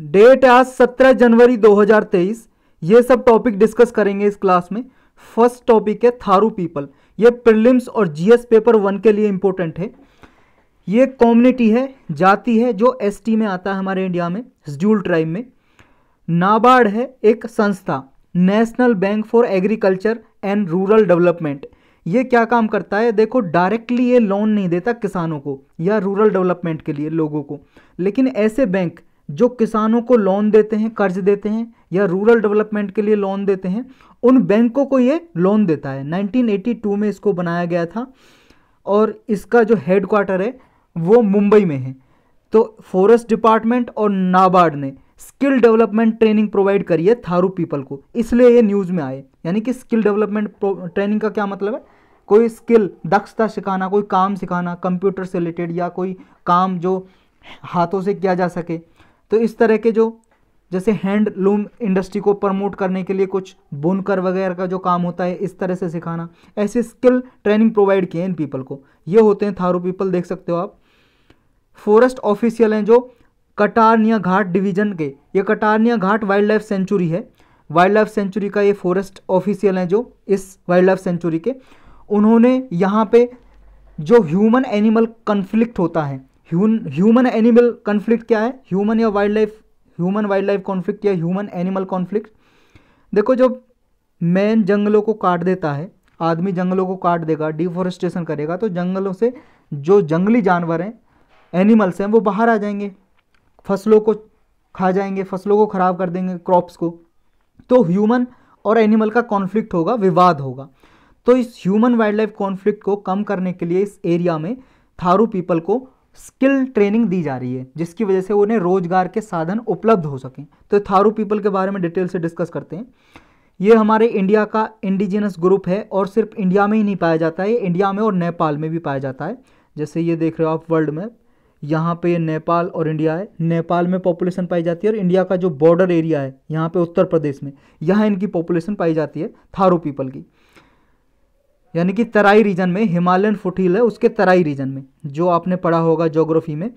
date है आज सत्रह जनवरी 2023 ये सब टॉपिक डिस्कस करेंगे इस क्लास में फर्स्ट टॉपिक है थारू पीपल ये प्रिलिम्स और जीएस पेपर वन के लिए इम्पोर्टेंट है ये कम्युनिटी है जाति है जो एसटी में आता है हमारे इंडिया में शेड्यूल ट्राइब में नाबार्ड है एक संस्था national bank for agriculture and rural development ये क्या काम करता है देखो डायरेक्टली ये लोन नहीं देता किसानों को या रूरल डेवलपमेंट के लिए लोगों को लेकिन ऐसे बैंक जो किसानों को लोन देते हैं कर्ज देते हैं या रूरल डेवलपमेंट के लिए लोन देते हैं उन बैंकों को ये लोन देता है 1982 में इसको बनाया गया था और इसका जो हेड क्वार्टर है वो मुंबई में है तो फॉरेस्ट डिपार्टमेंट और नाबार्ड ने स्किल डेवलपमेंट ट्रेनिंग प्रोवाइड करी है थारू पीपल को इसलिए ये न्यूज़ में आए यानी कि स्किल डेवलपमेंट ट्रेनिंग का क्या मतलब है कोई स्किल दक्षता सिखाना कोई काम सिखाना कंप्यूटर से रिलेटेड या कोई काम जो हाथों से किया जा सके तो इस तरह के जो जैसे हैंड लूम इंडस्ट्री को प्रमोट करने के लिए कुछ बुनकर वगैरह का जो काम होता है इस तरह से सिखाना ऐसे स्किल ट्रेनिंग प्रोवाइड किए इन पीपल को ये होते हैं थारू पीपल देख सकते हो आप फॉरेस्ट ऑफिशियल हैं जो कटारनिया घाट डिवीजन के ये Katarnia Ghat wildlife sanctuary है वाइल्ड लाइफ सेंचुरी का ये फॉरेस्ट ऑफिशियल हैं जो इस वाइल्ड लाइफ सेंचुरी के उन्होंने यहाँ पे जो ह्यूमन एनिमल कन्फ्लिक्ट होता है ह्यूमन एनिमल कॉन्फ्लिक्ट क्या है ह्यूमन या wildlife human wildlife conflict या ह्यूमन एनिमल कॉन्फ्लिक्ट देखो जब मैन जंगलों को काट देता है आदमी जंगलों को काट देगा डिफोरेस्टेशन करेगा तो जंगलों से जो जंगली जानवर हैं एनिमल्स हैं वो बाहर आ जाएंगे फसलों को खा जाएंगे फसलों को ख़राब कर देंगे क्रॉप्स को तो ह्यूमन और एनिमल का कॉन्फ्लिक्ट होगा विवाद होगा तो इस ह्यूमन वाइल्ड लाइफ कॉन्फ्लिक्ट को कम करने के लिए इस एरिया में थारू पीपल को स्किल ट्रेनिंग दी जा रही है जिसकी वजह से उन्हें रोजगार के साधन उपलब्ध हो सकें तो थारू पीपल के बारे में डिटेल से डिस्कस करते हैं ये हमारे इंडिया का इंडिजिनस ग्रुप है और सिर्फ इंडिया में ही नहीं पाया जाता है ये इंडिया में और नेपाल में भी पाया जाता है जैसे ये देख रहे हो आप वर्ल्ड में यहाँ पे नेपाल और इंडिया है नेपाल में पॉपुलेशन पाई जाती है और इंडिया का जो बॉर्डर एरिया है यहाँ पे उत्तर प्रदेश में यहाँ इनकी पॉपुलेशन पाई जाती है थारू पीपल की यानी कि तराई रीजन में हिमालयन फुटहिल है उसके तराई रीजन में जो आपने पढ़ा होगा जोग्राफी में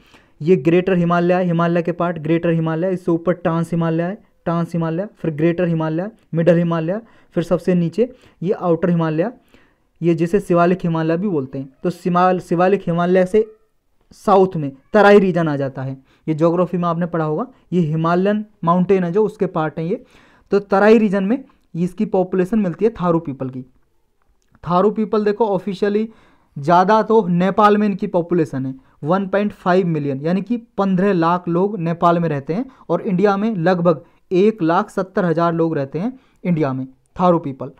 ये ग्रेटर हिमालय है हिमालय के पार्ट ग्रेटर हिमालय इससे ऊपर ट्रांस हिमालय है ट्रांस हिमालय फिर ग्रेटर हिमालय मिडल हिमालय फिर सबसे नीचे ये आउटर हिमालय ये जिसे शिवालिक हिमालय भी बोलते हैं तो शिमाल शिवालिक हिमालय से साउथ में तराई रीजन आ जाता है ये जोग्राफी में आपने पढ़ा होगा ये हिमालयन माउंटेन है जो उसके पार्ट हैं ये तो तराई रीजन में इसकी पॉपुलेशन मिलती है थारू पीपल की थारू पीपल देखो ऑफिशियली ज़्यादा तो नेपाल में इनकी पॉपुलेशन है 1.5 मिलियन यानी कि 15 लाख लोग नेपाल में रहते हैं और इंडिया में लगभग एक लाख सत्तर हज़ार लोग रहते हैं इंडिया में थारू पीपल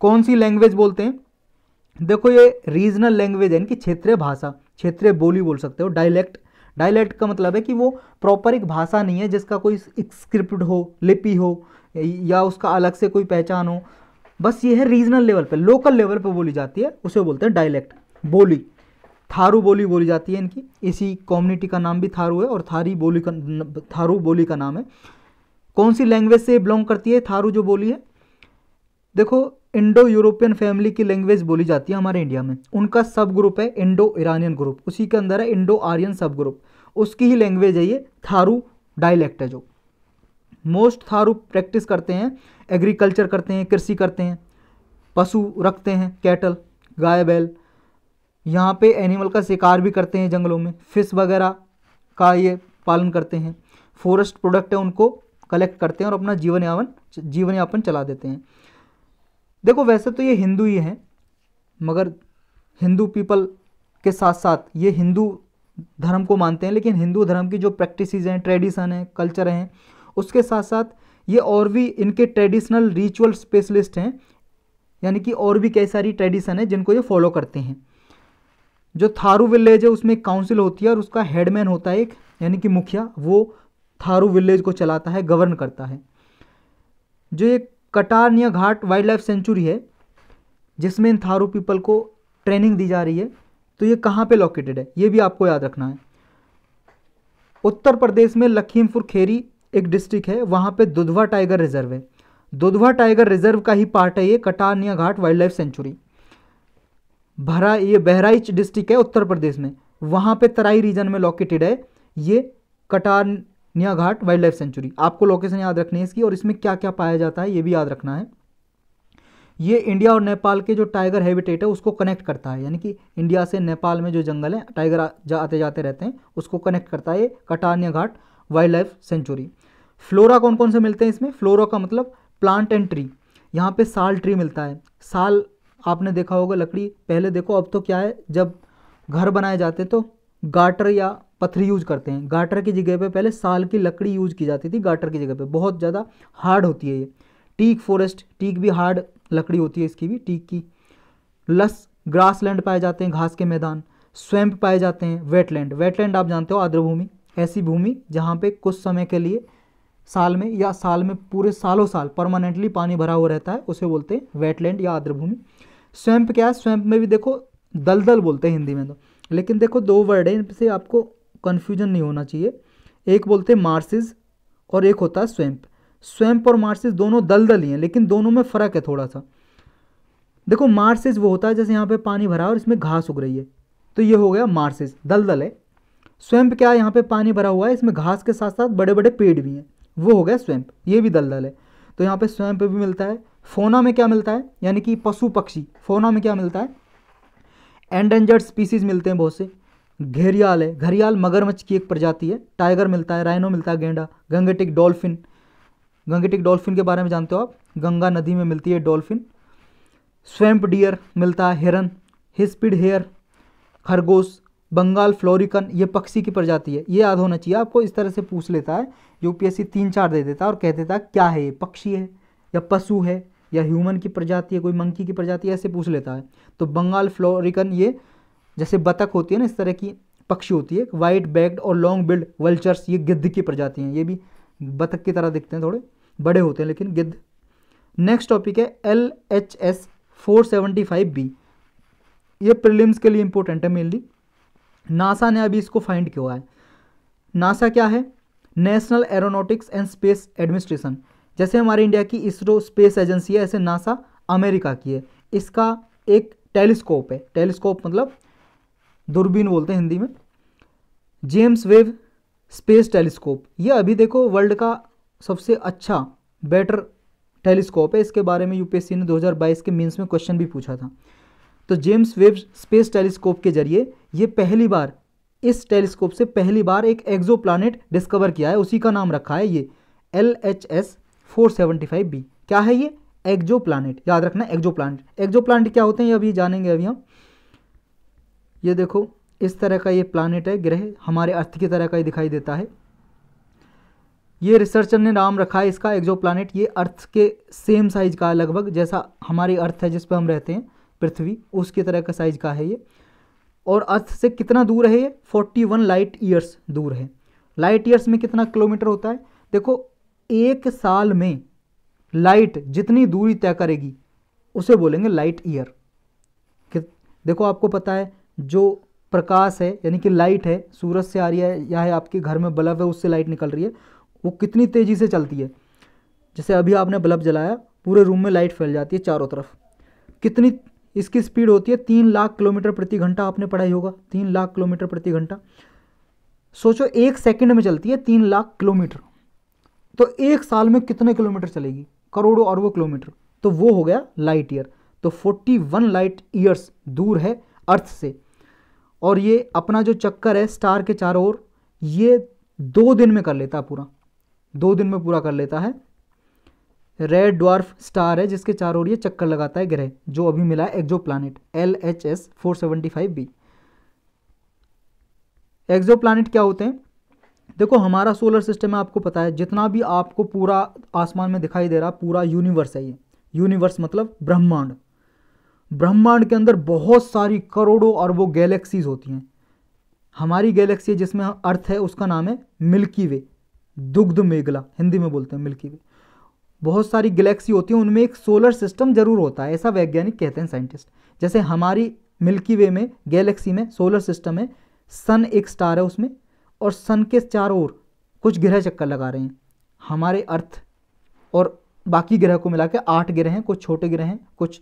कौन सी लैंग्वेज बोलते हैं देखो ये रीजनल लैंग्वेज है इनकी क्षेत्रीय भाषा क्षेत्रीय बोली बोल सकते हो डायलैक्ट डायलैक्ट का मतलब है कि वो प्रॉपर एक भाषा नहीं है जिसका कोई स्क्रिप्ट हो लिपि हो या उसका अलग से कोई पहचान हो बस ये है रीजनल लेवल पे लोकल लेवल पे बोली जाती है उसे बोलते हैं डायलेक्ट बोली थारू बोली बोली जाती है इनकी इसी कम्युनिटी का नाम भी थारू है और थारी बोली का थारू बोली का नाम है कौन सी लैंग्वेज से बिलोंग करती है थारू जो बोली है देखो इंडो यूरोपियन फैमिली की लैंग्वेज बोली जाती है हमारे इंडिया में उनका सब ग्रुप है इंडो ईरानियन ग्रुप उसी के अंदर है इंडो आर्यन सब ग्रुप उसकी ही लैंग्वेज है ये थारू डायलेक्ट है जो मोस्ट थारू प्रैक्टिस करते हैं एग्रीकल्चर करते हैं कृषि करते हैं पशु रखते हैं कैटल गाय बैल यहाँ पे एनिमल का शिकार भी करते हैं जंगलों में फिश वगैरह का ये पालन करते हैं फॉरेस्ट प्रोडक्ट है उनको कलेक्ट करते हैं और अपना जीवन यापन जीवन यापन चला देते हैं देखो वैसे तो ये हिंदू ही हैं मगर हिंदू पीपल के साथ साथ ये हिंदू धर्म को मानते हैं लेकिन हिंदू धर्म की जो प्रैक्टिस हैं ट्रेडिशन हैं कल्चर हैं उसके साथ साथ ये और भी इनके ट्रेडिशनल रिचुअल स्पेशलिस्ट हैं यानी कि और भी कई सारी ट्रेडिशन है जिनको ये फॉलो करते हैं जो थारू विलेज है उसमें एक काउंसिल होती है और उसका हेडमैन होता है एक यानी कि मुखिया वो थारू विलेज को चलाता है गवर्न करता है जो ये Katarnia Ghat wildlife sanctuary है जिसमें इन थारू पीपल को ट्रेनिंग दी जा रही है तो ये कहाँ पे लोकेटेड है ये भी आपको याद रखना है उत्तर प्रदेश में लखीमपुर खेरी एक डिस्ट्रिक्ट है वहाँ पे दुधवा टाइगर रिजर्व है दुधवा टाइगर रिजर्व का ही पार्ट है ये Katarnia Ghat wildlife sanctuary भरा ये बहराइच डिस्ट्रिक्ट है उत्तर प्रदेश में वहाँ पे तराई रीजन में लोकेटेड है ये Katarnia Ghat wildlife sanctuary आपको लोकेशन याद रखनी है इसकी और इसमें क्या क्या पाया जाता है ये भी याद रखना है ये इंडिया और नेपाल के जो टाइगर हैबिटेट है उसको कनेक्ट करता है यानी कि इंडिया से नेपाल में जो जंगल है टाइगर आते जाते रहते हैं उसको कनेक्ट करता है Katarnia Ghat wildlife sanctuary flora कौन कौन से मिलते हैं इसमें फ्लोरा का मतलब प्लांट एंड ट्री यहाँ पे साल ट्री मिलता है साल आपने देखा होगा लकड़ी पहले देखो अब तो क्या है जब घर बनाए जाते हैं तो गाटर या पत्थर यूज करते हैं गाटर की जगह पे पहले साल की लकड़ी यूज की जाती थी गाटर की जगह पे बहुत ज़्यादा हार्ड होती है ये टीक फॉरेस्ट टीक भी हार्ड लकड़ी होती है इसकी भी टीक की लस ग्रास लैंड पाए जाते हैं घास के मैदान स्वैम्प पाए जाते हैं वेटलैंड वेटलैंड आप जानते हो आर्द्र भूमि ऐसी भूमि जहाँ पर कुछ समय के लिए साल में या साल में पूरे सालों साल परमानेंटली पानी भरा हुआ रहता है उसे बोलते हैं वेटलैंड या आर्द्रभूमि स्वयंप क्या है स्वयंप में भी देखो दलदल बोलते हैं हिंदी में तो लेकिन देखो दो वर्ड है इनसे आपको कन्फ्यूजन नहीं होना चाहिए एक बोलते हैं मार्सिस और एक होता है स्वयंप स्वैम्प और मार्सिस दोनों दलदल ही हैं लेकिन दोनों में फ़र्क है थोड़ा सा देखो मार्सिस वो होता है जैसे यहाँ पे पानी भरा और इसमें घास उग रही है तो ये हो गया मार्सिस दलदल है स्वैम्प क्या है यहाँ पे पानी भरा हुआ है इसमें घास के साथ साथ बड़े बड़े पेड़ भी हैं वो हो गया स्वैम्प ये भी दलदल है तो यहाँ पे स्वैम्प भी मिलता है फोना में क्या मिलता है यानी कि पशु पक्षी फोना में क्या मिलता है एंडेंजर्ड स्पीसीज मिलते हैं बहुत से घेरियाल है घरियाल मगरमच्छ की एक प्रजाति है टाइगर मिलता है राइनो मिलता है गेंडा गंगेटिक डॉल्फिन गंगेटिक डॉल्फिन के बारे में जानते हो आप गंगा नदी में मिलती है डॉल्फिन स्वैम्प डियर मिलता है हिरन हिस्पिड हेयर खरगोश बंगाल फ्लोरिकन ये पक्षी की प्रजाति है ये याद होना चाहिए आपको इस तरह से पूछ लेता है यूपीएससी तीन चार दे देता और कह देता क्या है ये पक्षी है या पशु है या ह्यूमन की प्रजाति है कोई मंकी की प्रजाति ऐसे पूछ लेता है तो बंगाल फ्लोरिकन ये जैसे बतख होती है ना इस तरह की पक्षी होती है वाइट बैग्ड और लॉन्ग बिल्ड वल्चर्स ये गिद्ध की प्रजाति हैं ये भी बतख की तरह दिखते हैं थोड़े बड़े होते हैं लेकिन गिद्ध नेक्स्ट टॉपिक है L H S four seventy five B ये प्रिलिम्स के लिए इंपॉर्टेंट है मेनली नासा ने अभी इसको फाइंड किया है नासा क्या है national aeronautics and space administration जैसे हमारे इंडिया की इसरो स्पेस एजेंसी है ऐसे नासा अमेरिका की है इसका एक टेलीस्कोप है टेलीस्कोप मतलब दूरबीन बोलते हैं हिंदी में जेम्स वेब स्पेस टेलीस्कोप ये अभी देखो वर्ल्ड का सबसे अच्छा बेटर टेलीस्कोप है इसके बारे में यूपीएससी ने 2022 के मेंस में क्वेश्चन भी पूछा था तो जेम्स वेब स्पेस टेलीस्कोप के जरिए ये पहली बार इस टेलीस्कोप से पहली बार एक एग्जो डिस्कवर किया है उसी का नाम रखा है ये L H S four seventy five B क्या है ये एग्जो प्लानट याद रखना एग्जो प्लानट एग्जो प्लानट क्या होते हैं ये अभी जानेंगे अभी हम ये देखो इस तरह का ये प्लानट है ग्रह हमारे अर्थ की तरह का ही दिखाई देता है ये रिसर्चर ने नाम रखा है इसका एग्जो प्लानट ये अर्थ के सेम साइज का है लगभग जैसा हमारी अर्थ है जिस पर हम रहते हैं पृथ्वी उसकी तरह का साइज का है ये और अर्थ से कितना दूर है ये फोर्टी वन लाइट ईयर्स दूर है लाइट ईयर्स में कितना किलोमीटर होता है देखो एक साल में लाइट जितनी दूरी तय करेगी उसे बोलेंगे लाइट ईयर देखो आपको पता है जो प्रकाश है यानी कि लाइट है सूरज से आ रही है या है आपके घर में बल्ब है उससे लाइट निकल रही है वो कितनी तेज़ी से चलती है जैसे अभी आपने बल्ब जलाया पूरे रूम में लाइट फैल जाती है चारों तरफ कितनी इसकी स्पीड होती है तीन लाख किलोमीटर प्रति घंटा आपने पढ़ाई होगा तीन लाख किलोमीटर प्रति घंटा सोचो एक सेकंड में चलती है तीन लाख किलोमीटर तो एक साल में कितने किलोमीटर चलेगी करोड़ों अरबों किलोमीटर तो वो हो गया लाइट ईयर तो 41 लाइट ईयर्स दूर है अर्थ से और ये अपना जो चक्कर है स्टार के चारों ओर ये दो दिन में कर लेता है पूरा दो दिन में पूरा कर लेता है रेड ड्वार्फ स्टार है जिसके चारों ओर ये चक्कर लगाता है ग्रह जो अभी मिला है exoplanet L H S four seventy five B exoplanet क्या होते हैं देखो हमारा सोलर सिस्टम है आपको पता है जितना भी आपको पूरा आसमान में दिखाई दे रहा पूरा यूनिवर्स है ये यूनिवर्स मतलब ब्रह्मांड ब्रह्मांड के अंदर बहुत सारी करोड़ों और वो गैलेक्सीज होती हैं हमारी गैलेक्सी जिसमें अर्थ है उसका नाम है मिल्की वे दुग्ध मेघला हिंदी में बोलते हैं मिल्की वे बहुत सारी गैलेक्सी होती हैं उनमें एक सोलर सिस्टम जरूर होता है ऐसा वैज्ञानिक कहते हैं साइंटिस्ट जैसे हमारी मिल्की वे में गैलेक्सी में सोलर सिस्टम है सन एक स्टार है उसमें और सन के चारों ओर कुछ ग्रह चक्कर लगा रहे हैं हमारे अर्थ और बाकी ग्रह को मिला के आठ ग्रह हैं कुछ छोटे ग्रह हैं कुछ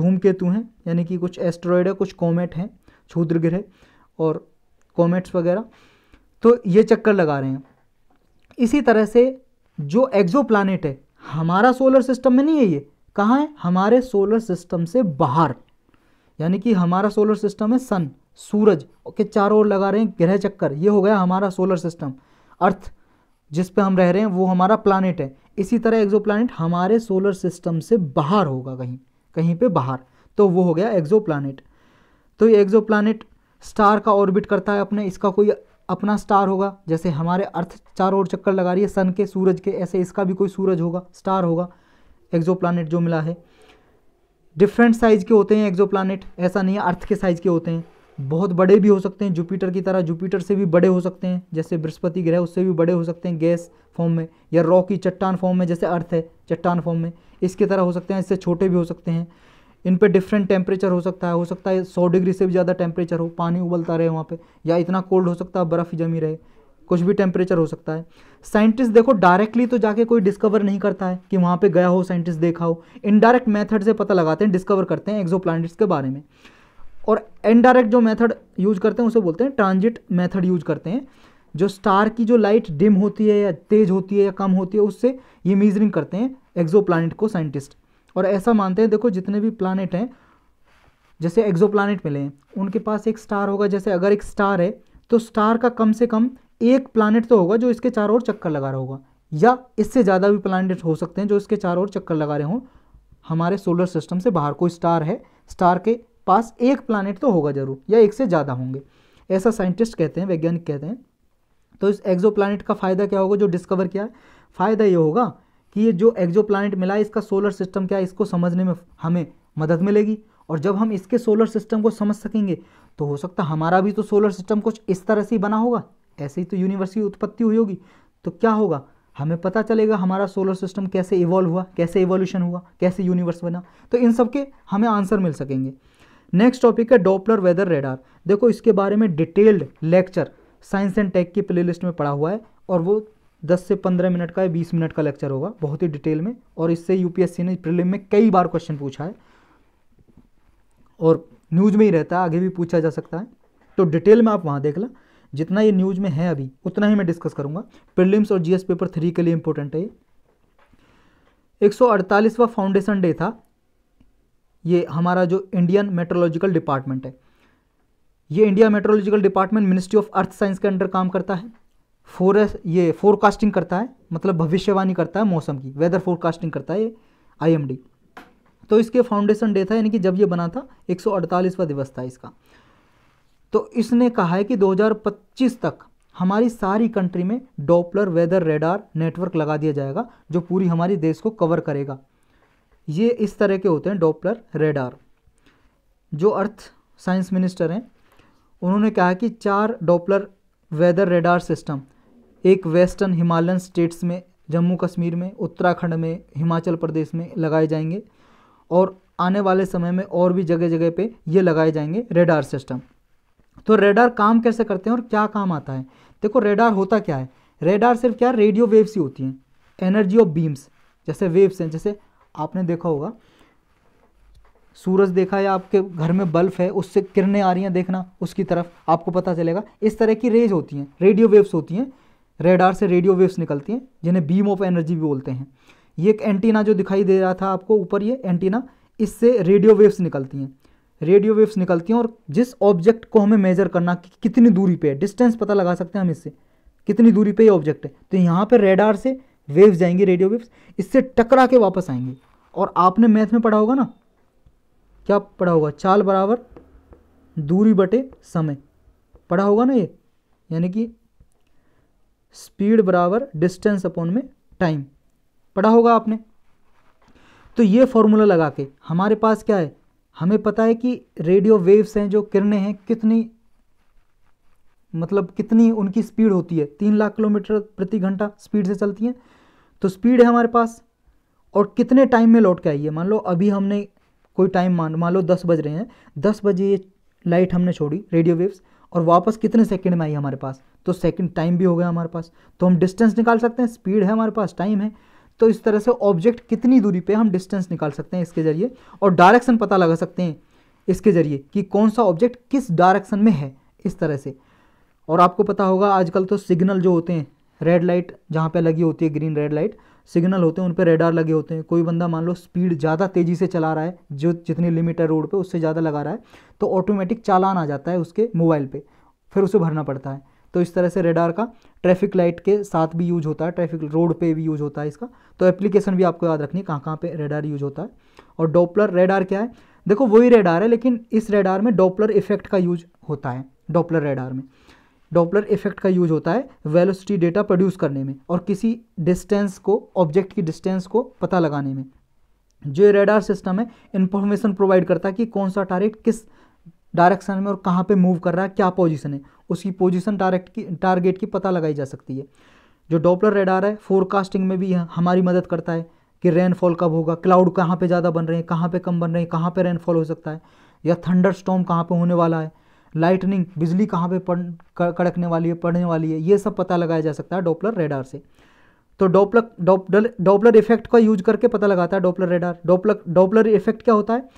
धूमकेतु हैं यानी कि कुछ एस्ट्रॉयड है कुछ कॉमेट हैं क्षुद्र ग्रह और कॉमेट्स वगैरह तो ये चक्कर लगा रहे हैं इसी तरह से जो एक्जो है हमारा सोलर सिस्टम में नहीं है ये कहाँ है हमारे सोलर सिस्टम से बाहर यानी कि हमारा सोलर सिस्टम है सन सूरज के चारों ओर लगा रहे हैं ग्रह चक्कर ये हो गया हमारा सोलर सिस्टम अर्थ जिस पे हम रह रहे हैं वो हमारा प्लानट है इसी तरह एक्जो हमारे सोलर सिस्टम से बाहर होगा कहीं कहीं पे बाहर तो वो हो गया एक्जो तो ये एक्जो प्लानट स्टार का ऑर्बिट करता है अपने इसका कोई अपना स्टार होगा जैसे हमारे अर्थ चारों ओर चक्कर लगा रही है सन के सूरज के ऐसे इसका भी कोई सूरज होगा स्टार होगा एक्जो प्लानट जो मिला है डिफरेंट साइज़ के होते हैं एक्जो ऐसा नहीं है अर्थ के साइज़ के होते हैं बहुत बड़े भी हो सकते हैं जुपिटर की तरह जुपिटर से भी बड़े हो सकते हैं जैसे बृहस्पति ग्रह उससे भी बड़े हो सकते हैं गैस फॉर्म में या रॉ की चट्टान फॉर्म में जैसे अर्थ है चट्टान फॉर्म में इसकी तरह हो सकते हैं इससे छोटे भी हो सकते हैं इन पे डिफरेंट टेम्परेचर हो सकता है हो सकता है सौ डिग्री से भी ज़्यादा टेम्परेचर हो पानी उबलता रहे वहाँ पे या इतना कोल्ड हो सकता है बर्फ़ जमी रहे कुछ भी टेम्परेचर हो सकता है साइंटिस्ट देखो डायरेक्टली तो जाके कोई डिस्कवर नहीं करता है कि वहाँ पे गया हो साइंटिस्ट देखा हो इनडायरेक्ट मेथड से पता लगाते हैं डिस्कवर करते हैं एक्जो के बारे में और इनडायरेक्ट जो मेथड यूज करते हैं उसे बोलते हैं ट्रांजिट मेथड यूज करते हैं जो स्टार की जो लाइट डिम होती है या तेज होती है या कम होती है उससे ये मेजरिंग करते हैं एक्जो को साइंटिस्ट और ऐसा मानते हैं देखो जितने भी प्लानट हैं जैसे एक्जो प्लानट मिले हैं उनके पास एक स्टार होगा जैसे अगर एक स्टार है तो स्टार का कम से कम एक प्लानट तो होगा जो इसके चारों ओर चक्कर लगा रहा होगा या इससे ज़्यादा भी प्लानट हो सकते हैं जो इसके चारों ओर चक्कर लगा रहे हों हमारे सोलर सिस्टम से बाहर कोई स्टार है स्टार के पास एक प्लानट तो होगा जरूर या एक से ज़्यादा होंगे ऐसा साइंटिस्ट कहते हैं वैज्ञानिक कहते हैं तो इस एक्जो का फ़ायदा क्या होगा जो डिस्कवर किया है फ़ायदा ये होगा कि ये जो एक्जो प्लानट मिला है इसका सोलर सिस्टम क्या है इसको समझने में हमें मदद मिलेगी और जब हम इसके सोलर सिस्टम को समझ सकेंगे तो हो सकता हमारा भी तो सोलर सिस्टम कुछ इस तरह से ही बना होगा ऐसे ही तो यूनिवर्स की उत्पत्ति हुई होगी तो क्या होगा हमें पता चलेगा हमारा सोलर सिस्टम कैसे इवॉल्व हुआ कैसे इवोल्यूशन हुआ कैसे यूनिवर्स बना तो इन सब के हमें आंसर मिल सकेंगे नेक्स्ट टॉपिक है डॉपलर वेदर रेडार देखो इसके बारे में detailed lecture science and tech की प्लेलिस्ट में पड़ा हुआ है और वो 10 से 15 मिनट का या 20 मिनट का लेक्चर होगा बहुत ही डिटेल में और इससे यूपीएससी ने प्रिलिम में कई बार क्वेश्चन पूछा है और न्यूज़ में ही रहता है आगे भी पूछा जा सकता है तो डिटेल में आप वहाँ देख लें जितना ये न्यूज़ में है अभी उतना ही मैं डिस्कस करूँगा प्रिलिम्स और जीएस पेपर थ्री के लिए इंपॉर्टेंट है ये एक सौ फाउंडेशन डे था ये हमारा जो इंडियन मेट्रोलॉजिकल डिपार्टमेंट है ये India meteorological department ministry of earth science के अंडर काम करता है फोर ये फोरकास्टिंग करता है मतलब भविष्यवाणी करता है मौसम की वेदर फोरकास्टिंग करता है ये आईएमडी तो इसके फाउंडेशन डे था यानी कि जब ये बना था एक सौ दिवस था इसका तो इसने कहा है कि 2025 तक हमारी सारी कंट्री में डॉपलर वेदर रेडार नेटवर्क लगा दिया जाएगा जो पूरी हमारी देश को कवर करेगा ये इस तरह के होते हैं डॉपलर रेडार जो अर्थ साइंस मिनिस्टर हैं उन्होंने कहा कि चार डॉपलर वेदर रेडार सिस्टम एक वेस्टर्न हिमालयन स्टेट्स में जम्मू कश्मीर में उत्तराखंड में हिमाचल प्रदेश में लगाए जाएंगे और आने वाले समय में और भी जगह जगह पे ये लगाए जाएंगे रेडार सिस्टम तो रेडार काम कैसे करते हैं और क्या काम आता है देखो रेडार होता क्या है रेडार सिर्फ क्या रेडियो वेव्स ही होती हैं एनर्जी ऑफ बीम्स जैसे वेव्स हैं जैसे आपने देखा होगा सूरज देखा है आपके घर में बल्ब है उससे किरणें आ रही हैं देखना उसकी तरफ आपको पता चलेगा इस तरह की रेज होती हैं रेडियो वेव्स होती हैं रेडार से रेडियो वेव्स निकलती हैं जिन्हें बीम ऑफ एनर्जी भी बोलते हैं ये एक एंटीना जो दिखाई दे रहा था आपको ऊपर ये एंटीना इससे रेडियो वेव्स निकलती हैं रेडियो वेव्स निकलती हैं और जिस ऑब्जेक्ट को हमें मेजर करना कि कितनी दूरी पे है डिस्टेंस पता लगा सकते हैं हम इससे कितनी दूरी पे ये ऑब्जेक्ट है तो यहाँ पर रेडार से वेव्स जाएंगे रेडियो वेव्स इससे टकरा के वापस आएंगे और आपने मैथ में पढ़ा होगा ना क्या पढ़ा होगा चाल बराबर दूरी बटे समय पढ़ा होगा ना ये यानी कि स्पीड बराबर डिस्टेंस अपॉन में टाइम पढ़ा होगा आपने तो ये फॉर्मूला लगा के हमारे पास क्या है हमें पता है कि रेडियो वेव्स हैं जो किरणें हैं कितनी मतलब कितनी उनकी स्पीड होती है तीन लाख किलोमीटर प्रति घंटा स्पीड से चलती हैं तो स्पीड है हमारे पास और कितने टाइम में लौट के आई है मान लो अभी हमने कोई टाइम मान मान लो दस बज रहे हैं दस बजे ये लाइट हमने छोड़ी रेडियो वेव्स और वापस कितने सेकंड में आई हमारे पास तो सेकंड टाइम भी हो गया हमारे पास तो हम डिस्टेंस निकाल सकते हैं स्पीड है हमारे पास टाइम है तो इस तरह से ऑब्जेक्ट कितनी दूरी पे हम डिस्टेंस निकाल सकते हैं इसके ज़रिए और डायरेक्शन पता लगा सकते हैं इसके ज़रिए कि कौन सा ऑब्जेक्ट किस डायरेक्शन में है इस तरह से और आपको पता होगा आजकल तो सिग्नल जो होते हैं रेड लाइट जहाँ पर लगी होती है ग्रीन रेड लाइट सिग्नल होते हैं उन पर रेडार लगे होते हैं कोई बंदा मान लो स्पीड ज़्यादा तेज़ी से चला रहा है जो जितनी लिमिट है रोड पे उससे ज़्यादा लगा रहा है तो ऑटोमेटिक चालान आ जाता है उसके मोबाइल पे फिर उसे भरना पड़ता है तो इस तरह से रेडार का ट्रैफिक लाइट के साथ भी यूज होता है ट्रैफिक रोड पे भी यूज होता है इसका तो एप्लीकेशन भी आपको याद रखनी है कहाँ कहाँ पे रेडार यूज होता है और डॉपलर रेडार क्या है देखो वही रेडार है लेकिन इस रेडार में डॉपलर इफेक्ट का यूज होता है डॉपलर रेडार में डॉपलर इफेक्ट का यूज होता है वेलोसिटी डेटा प्रोड्यूस करने में और किसी डिस्टेंस को ऑब्जेक्ट की डिस्टेंस को पता लगाने में जो रेडार सिस्टम है इन्फॉर्मेशन प्रोवाइड करता है कि कौन सा टारगेट किस डायरेक्शन में और कहाँ पे मूव कर रहा है क्या पोजीशन है उसकी पोजीशन डायरेक्ट की टारगेट की पता लगाई जा सकती है जो डॉपलर रेडार है फोरकास्टिंग में भी हमारी मदद करता है कि रेनफॉल कब होगा क्लाउड कहाँ पे ज़्यादा बन रहे हैं कहाँ पे कम बन रहे हैं कहाँ पे रेनफॉल हो सकता है या थंडर स्टॉम कहाँ पर होने वाला है लाइटनिंग बिजली कहाँ पर कड़कने वाली है पड़ने वाली है ये सब पता लगाया जा सकता है डॉपलर रेडार से तो डॉपलर डॉपलर डॉपलर इफेक्ट का यूज करके पता लगाता है Doppler radar Doppler Doppler effect क्या होता है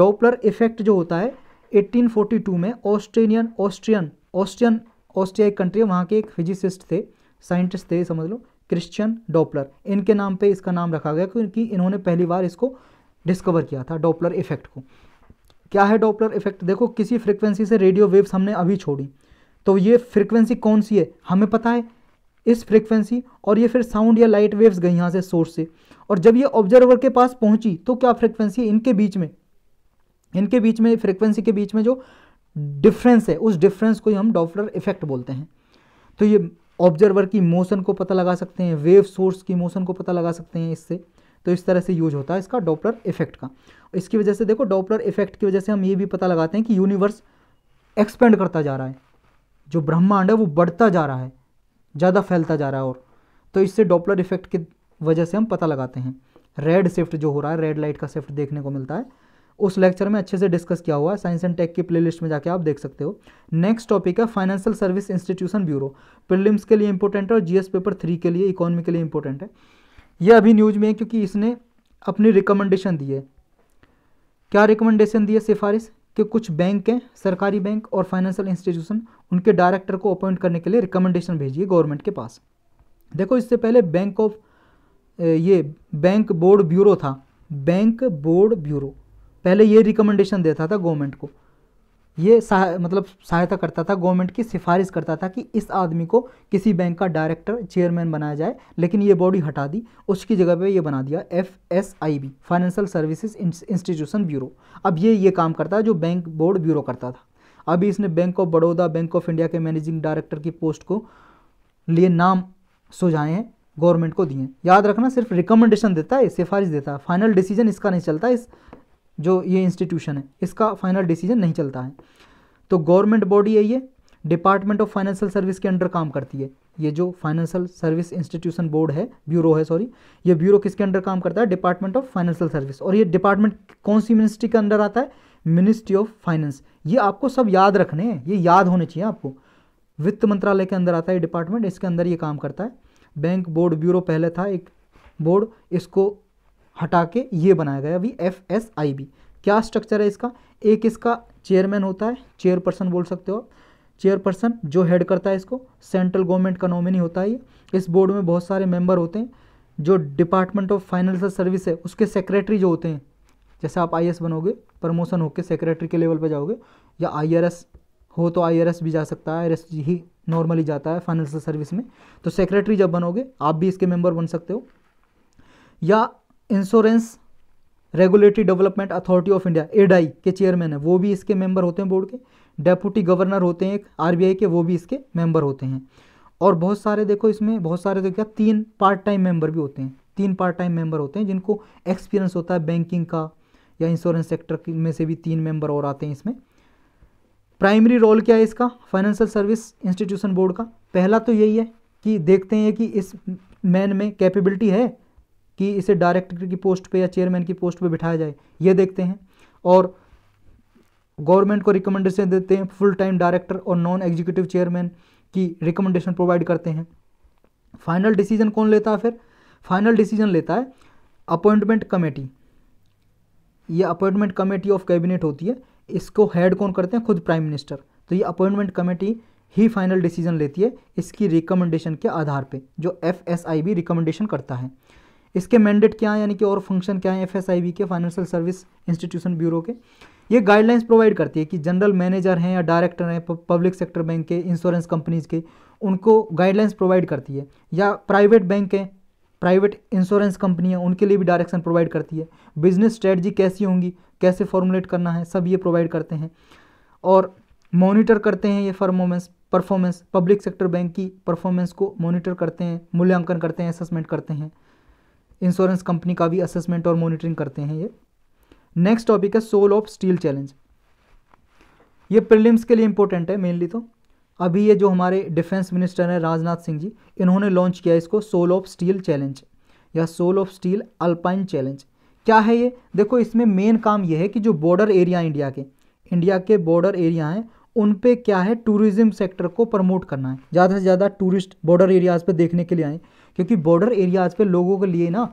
डॉपलर इफेक्ट जो होता है 1842 में ऑस्ट्रेलियन ऑस्ट्रियन ऑस्ट्रियन ऑस्ट्रिया एक कंट्री है वहाँ के एक फिजिसिस्ट थे साइंटिस्ट थे समझ लो क्रिश्चियन डॉपलर इनके नाम पे इसका नाम रखा गया क्योंकि इन्होंने पहली बार इसको डिस्कवर किया था डॉपलर इफेक्ट को क्या है डॉपलर इफेक्ट देखो किसी फ्रिक्वेंसी से रेडियो वेव्स हमने अभी छोड़ी तो ये फ्रिक्वेंसी कौन सी है हमें पता है इस फ्रिक्वेंसी और ये फिर साउंड या लाइट वेव्स गई यहाँ से सोर्स से और जब ये ऑब्जर्वर के पास पहुँची तो क्या फ्रिक्वेंसी इनके बीच में इनके बीच में फ्रिक्वेंसी के बीच में जो डिफरेंस है उस डिफरेंस को हम डॉपलर इफेक्ट बोलते हैं तो ये ऑब्जर्वर की मोशन को पता लगा सकते हैं वेव सोर्स की मोशन को पता लगा सकते हैं इससे तो इस तरह से यूज होता है इसका डॉपलर इफेक्ट का इसकी वजह से देखो डॉपलर इफेक्ट की वजह से हम ये भी पता लगाते हैं कि यूनिवर्स एक्सपेंड करता जा रहा है जो ब्रह्मांड है वो बढ़ता जा रहा है ज़्यादा फैलता जा रहा है और तो इससे डॉपलर इफेक्ट की वजह से हम पता लगाते हैं रेड शिफ्ट जो हो रहा है रेड लाइट का शिफ्ट देखने को मिलता है उस लेक्चर में अच्छे से डिस्कस किया हुआ है साइंस एंड टेक की प्लेलिस्ट में जाके आप देख सकते हो नेक्स्ट टॉपिक है financial service institution bureau prelims के लिए इंपॉर्टेंट है और जीएस पेपर थ्री के लिए इकोनॉमी के लिए इंपॉर्टेंट है यह अभी न्यूज़ में है क्योंकि इसने अपनी रिकमेंडेशन दी है क्या रिकमेंडेशन दी है सिफारिश कि कुछ बैंक हैं सरकारी बैंक और फाइनेंशियल इंस्टीट्यूशन उनके डायरेक्टर को अपॉइंट करने के लिए रिकमेंडेशन भेजिए गवर्नमेंट के पास देखो इससे पहले बैंक ऑफ ये बैंक बोर्ड ब्यूरो था बैंक बोर्ड ब्यूरो पहले ये रिकमेंडेशन देता था गवर्नमेंट को ये सहा, मतलब सहायता करता था गवर्नमेंट की सिफारिश करता था कि इस आदमी को किसी बैंक का डायरेक्टर चेयरमैन बनाया जाए लेकिन ये बॉडी हटा दी उसकी जगह पे ये बना दिया F S I B financial services institution bureau अब ये ये काम करता है जो बैंक बोर्ड ब्यूरो करता था अभी इसने bank of Baroda bank of India के मैनेजिंग डायरेक्टर की पोस्ट को लिए नाम सुझाए हैं गवर्नमेंट को दिए याद रखना सिर्फ रिकमेंडेशन देता है सिफारिश देता है फाइनल डिसीजन इसका नहीं चलता इस जो ये इंस्टीट्यूशन है इसका फाइनल डिसीजन नहीं चलता है तो गवर्नमेंट बॉडी है ये डिपार्टमेंट ऑफ फाइनेंशियल सर्विस के अंडर काम करती है ये जो फाइनेंशियल सर्विस इंस्टीट्यूशन बोर्ड है ब्यूरो है सॉरी ये ब्यूरो किसके अंडर काम करता है डिपार्टमेंट ऑफ फाइनेंशियल सर्विस और ये डिपार्टमेंट कौन सी मिनिस्ट्री के अंडर आता है मिनिस्ट्री ऑफ फाइनेंस ये आपको सब याद रखने हैं ये याद होने चाहिए आपको वित्त मंत्रालय के अंदर आता है ये डिपार्टमेंट इसके अंदर ये काम करता है बैंक बोर्ड ब्यूरो पहले था एक बोर्ड इसको हटा के ये बनाया गया अभी एफ एस आई बी क्या स्ट्रक्चर है इसका एक इसका चेयरमैन होता है चेयरपर्सन बोल सकते हो आप चेयरपर्सन जो हेड करता है इसको सेंट्रल गवर्नमेंट का नॉमिनी होता है ये इस बोर्ड में बहुत सारे मेंबर होते हैं जो डिपार्टमेंट ऑफ फाइनेंशियल सर्विस है उसके सेक्रेटरी जो होते हैं जैसे आप आई बनोगे प्रमोशन होकर सेक्रेटरी के लेवल पर जाओगे या आई हो तो आई भी जा सकता है आई ही नॉर्मली जाता है फाइनेंशियल सर्विस में तो सेक्रेटरी जब बनोगे आप भी इसके मेंबर बन सकते हो या insurance regulatory development authority of India एडाई के चेयरमैन है वो भी इसके मेंबर होते हैं बोर्ड के डेप्यूटी गवर्नर होते हैं एक आरबीआई के वो भी इसके मेंबर होते हैं और बहुत सारे देखो इसमें बहुत सारे देखो क्या तीन पार्ट टाइम मेंबर भी होते हैं तीन पार्ट टाइम मेंबर होते हैं जिनको एक्सपीरियंस होता है बैंकिंग का या इंश्योरेंस सेक्टर में से भी तीन मेंबर और आते हैं इसमें प्राइमरी रोल क्या है इसका फाइनेंशियल सर्विस इंस्टीट्यूशन बोर्ड का पहला तो यही है कि देखते हैं कि इस मैन में कैपेबिलिटी है कि इसे डायरेक्टर की पोस्ट पे या चेयरमैन की पोस्ट पे बिठाया जाए ये देखते हैं और गवर्नमेंट को रिकमेंडेशन देते हैं फुल टाइम डायरेक्टर और नॉन एग्जीक्यूटिव चेयरमैन की रिकमेंडेशन प्रोवाइड करते हैं फाइनल डिसीजन कौन लेता है फिर फाइनल डिसीजन लेता है अपॉइंटमेंट कमेटी ये अपॉइंटमेंट कमेटी ऑफ कैबिनेट होती है इसको हेड कौन करते हैं खुद प्राइम मिनिस्टर तो ये अपॉइंटमेंट कमेटी ही फाइनल डिसीजन लेती है इसकी रिकमेंडेशन के आधार पे जो एफ एस आई रिकमेंडेशन करता है इसके मैंडेट क्या है यानी कि और फंक्शन क्या है एफ के फाइनेंशियल सर्विस इंस्टीट्यूशन ब्यूरो के ये गाइडलाइंस प्रोवाइड करती है कि जनरल मैनेजर हैं या डायरेक्टर हैं पब्लिक सेक्टर बैंक के इंश्योरेंस कंपनीज के उनको गाइडलाइंस प्रोवाइड करती है या प्राइवेट बैंक हैं प्राइवेट इंश्योरेंस कंपनी है उनके लिए भी डायरेक्शन प्रोवाइड करती है बिजनेस स्ट्रेटजी कैसी होंगी कैसे फॉर्मुलेट करना है सब ये प्रोवाइड करते हैं और मॉनिटर करते हैं ये performance performance public sector bank की परफॉर्मेंस को मॉनिटर करते हैं मूल्यांकन करते हैं असेसमेंट करते हैं इंश्योरेंस कंपनी का भी असेसमेंट और मॉनिटरिंग करते हैं ये नेक्स्ट टॉपिक है सोल ऑफ स्टील चैलेंज ये प्रिलिम्स के लिए इंपॉर्टेंट है मेनली तो अभी ये जो हमारे डिफेंस मिनिस्टर हैं राजनाथ सिंह जी इन्होंने लॉन्च किया इसको सोल ऑफ स्टील चैलेंज या soul of steel alpine challenge क्या है ये देखो इसमें मेन काम ये है कि जो बॉर्डर एरिया इंडिया के इंडिया के बॉर्डर एरिया हैं उन पे क्या है टूरिज्म सेक्टर को प्रमोट करना है ज़्यादा से ज़्यादा टूरिस्ट बॉर्डर एरियाज़ पे देखने के लिए आएँ क्योंकि बॉर्डर एरियाज़ पे लोगों के लिए ना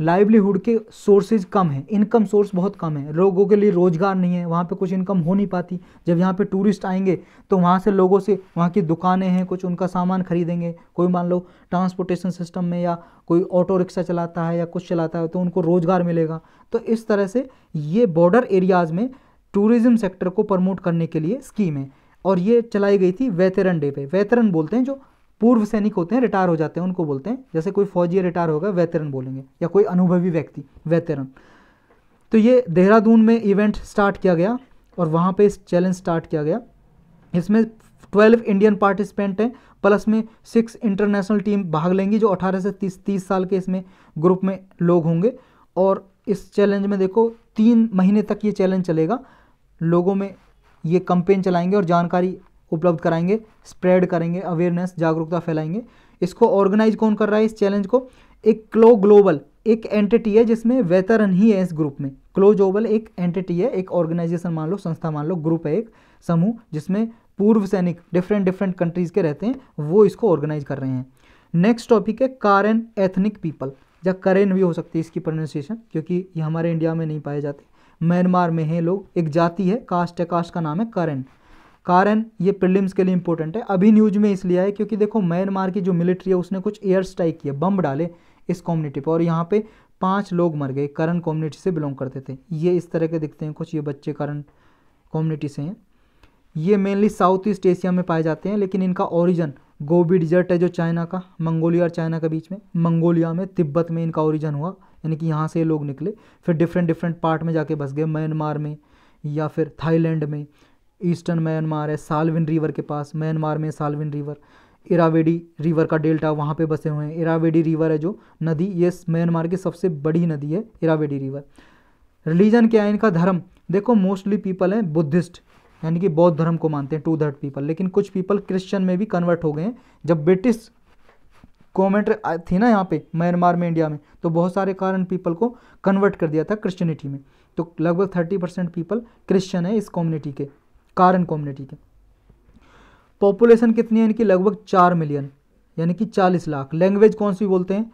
लाइवलीहुड के सोर्सेज कम हैं इनकम सोर्स बहुत कम है लोगों के लिए रोज़गार नहीं है वहाँ पे कुछ इनकम हो नहीं पाती जब यहाँ पे टूरिस्ट आएंगे तो वहाँ से लोगों से वहाँ की दुकानें हैं कुछ उनका सामान खरीदेंगे कोई मान लो ट्रांसपोर्टेशन सिस्टम में या कोई ऑटो रिक्शा चलाता है या कुछ चलाता है तो उनको रोज़गार मिलेगा तो इस तरह से ये बॉर्डर एरियाज़ में टूरिज़्म सेक्टर को प्रमोट करने के लिए स्कीम है और ये चलाई गई थी वेतरन डे पे वेतरन बोलते हैं जो पूर्व सैनिक होते हैं रिटायर हो जाते हैं उनको बोलते हैं जैसे कोई फौजी रिटायर होगा वेतरन बोलेंगे या कोई अनुभवी व्यक्ति वेतरन तो ये देहरादून में इवेंट स्टार्ट किया गया और वहाँ पे चैलेंज स्टार्ट किया गया इसमें ट्वेल्व इंडियन पार्टिसिपेंट हैं प्लस में सिक्स इंटरनेशनल टीम भाग लेंगी जो 18 से 30 30 साल के इसमें ग्रुप में लोग होंगे और इस चैलेंज में देखो तीन महीने तक ये चैलेंज चलेगा लोगों में ये कंपेन चलाएंगे और जानकारी उपलब्ध कराएंगे स्प्रेड करेंगे अवेयरनेस जागरूकता फैलाएंगे इसको ऑर्गेनाइज कौन कर रहा है इस चैलेंज को एक क्लो ग्लोबल एक एंटिटी है जिसमें वेतरन ही है इस ग्रुप में क्लो ग्लोबल एक एंटिटी है एक ऑर्गेनाइजेशन मान लो संस्था मान लो ग्रुप है एक समूह जिसमें पूर्व सैनिक डिफरेंट डिफरेंट कंट्रीज के रहते हैं वो इसको ऑर्गेनाइज कर रहे हैं नेक्स्ट टॉपिक है कारन एथनिक पीपल या करेन भी हो सकती है इसकी प्रोनाउंसिएशन क्योंकि ये हमारे इंडिया में नहीं पाए जाते म्यांमार में है लोग एक जाति है कास्ट है कास्ट का नाम है करेन कारण ये प्रिलिम्स के लिए इंपॉर्टेंट है अभी न्यूज में इसलिए है क्योंकि देखो म्यांमार की जो मिलिट्री है उसने कुछ एयर स्ट्राइक किया बम डाले इस कम्युनिटी पर और यहाँ पे पाँच लोग मर गए करण कम्युनिटी से बिलोंग करते थे ये इस तरह के दिखते हैं कुछ ये बच्चे करण कम्युनिटी से हैं ये मेनली साउथ ईस्ट एशिया में पाए जाते हैं लेकिन इनका ओरिजन गोबी डिजर्ट है जो चाइना का मंगोलिया और चाइना के बीच में मंगोलिया में तिब्बत में इनका ओरिजन हुआ यानी कि यहाँ से ये लोग निकले फिर डिफरेंट डिफरेंट पार्ट में जाके बस गए म्यांमार में या फिर थाईलैंड में ईस्टर्न म्यांमार है सालविन रिवर के पास म्यांमार में सालविन रिवर इरावेडी रिवर का डेल्टा वहाँ पे बसे हुए हैं इरावेडी रिवर है जो नदी ये म्यांमार की सबसे बड़ी नदी है इरावेडी रिवर रिलीजन क्या है इनका धर्म देखो मोस्टली पीपल हैं बुद्धिस्ट यानी कि बौद्ध धर्म को मानते हैं टू थर्ड पीपल लेकिन कुछ पीपल क्रिश्चियन में भी कन्वर्ट हो गए हैं जब ब्रिटिश कॉमेंट थी ना यहाँ पे म्यांमार में इंडिया में तो बहुत सारे कारण पीपल को कन्वर्ट कर दिया था क्रिश्चियनिटी में तो लगभग थर्टी परसेंट पीपल क्रिश्चियन है इस कम्युनिटी के कारन कम्युनिटी के पॉपुलेशन कितनी है इनकी लगभग चार मिलियन यानी कि चालीस लाख लैंग्वेज कौन सी बोलते हैं